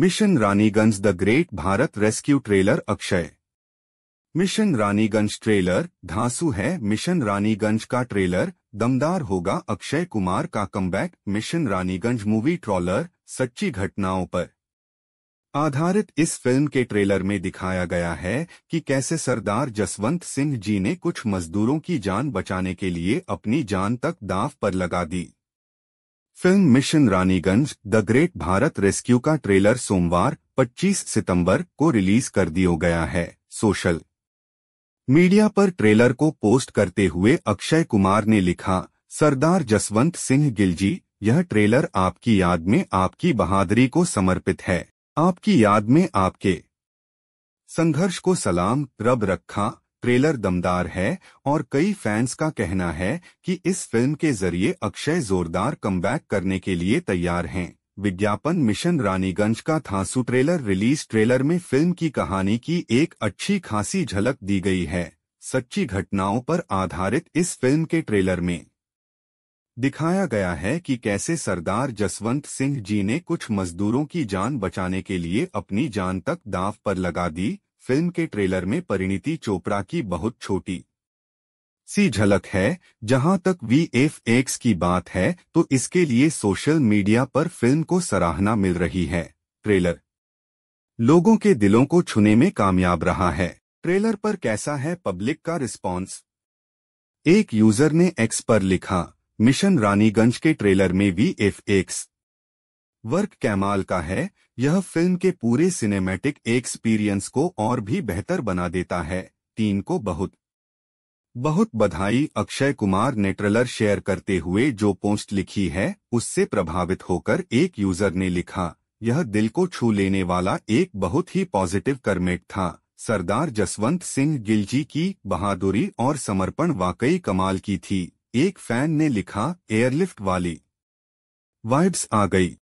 mission Raniganj the great Bharat rescue trailer Akshay mission Raniganj trailer धांसु है mission Raniganj का ट्रेलर दमदार होगा अक्षय कुमार का कम मिशन रानीगंज मूवी ट्रॉलर सच्ची घटनाओं पर आधारित इस फिल्म के ट्रेलर में दिखाया गया है कि कैसे सरदार जसवंत सिंह जी ने कुछ मजदूरों की जान बचाने के लिए अपनी जान तक दांव पर लगा दी film mission Raniganj the great Bharat rescue का ट्रेलर सोमवार 25 सितंबर को रिलीज कर दिया गया है सोशल मीडिया पर ट्रेलर को पोस्ट करते हुए अक्षय कुमार ने लिखा सरदार जसवंत सिंह गिलजी यह ट्रेलर आपकी याद में आपकी बहादुरी को समर्पित है आपकी याद में आपके संघर्ष को सलाम रब रखा ट्रेलर दमदार है और कई फैंस का कहना है कि इस फिल्म के जरिए अक्षय जोरदार कम करने के लिए तैयार हैं विज्ञापन मिशन रानीगंज का थांसू ट्रेलर रिलीज ट्रेलर में फिल्म की कहानी की एक अच्छी खासी झलक दी गई है सच्ची घटनाओं पर आधारित इस फिल्म के ट्रेलर में दिखाया गया है कि कैसे सरदार जसवंत सिंह जी ने कुछ मजदूरों की जान बचाने के लिए अपनी जान तक दाव पर लगा दी फिल्म के ट्रेलर में परिणीति चोपड़ा की बहुत छोटी सी झलक है जहां तक वी एफ एक्स की बात है तो इसके लिए सोशल मीडिया पर फिल्म को सराहना मिल रही है ट्रेलर लोगों के दिलों को छूने में कामयाब रहा है ट्रेलर पर कैसा है पब्लिक का रिस्पांस एक यूजर ने एक्स पर लिखा मिशन रानीगंज के ट्रेलर में वी एफ एक्स वर्क कैमाल का है यह फिल्म के पूरे सिनेमैटिक एक्सपीरियंस को और भी बेहतर बना देता है तीन को बहुत बहुत बधाई अक्षय कुमार ने ट्रेलर शेयर करते हुए जो पोस्ट लिखी है उससे प्रभावित होकर एक यूजर ने लिखा यह दिल को छू लेने वाला एक बहुत ही पॉजिटिव कर्मेट था सरदार जसवंत सिंह गिलजी की बहादुरी और समर्पण वाकई कमाल की थी एक फैन ने लिखा एयरलिफ्ट वाली वाइब्स आ गई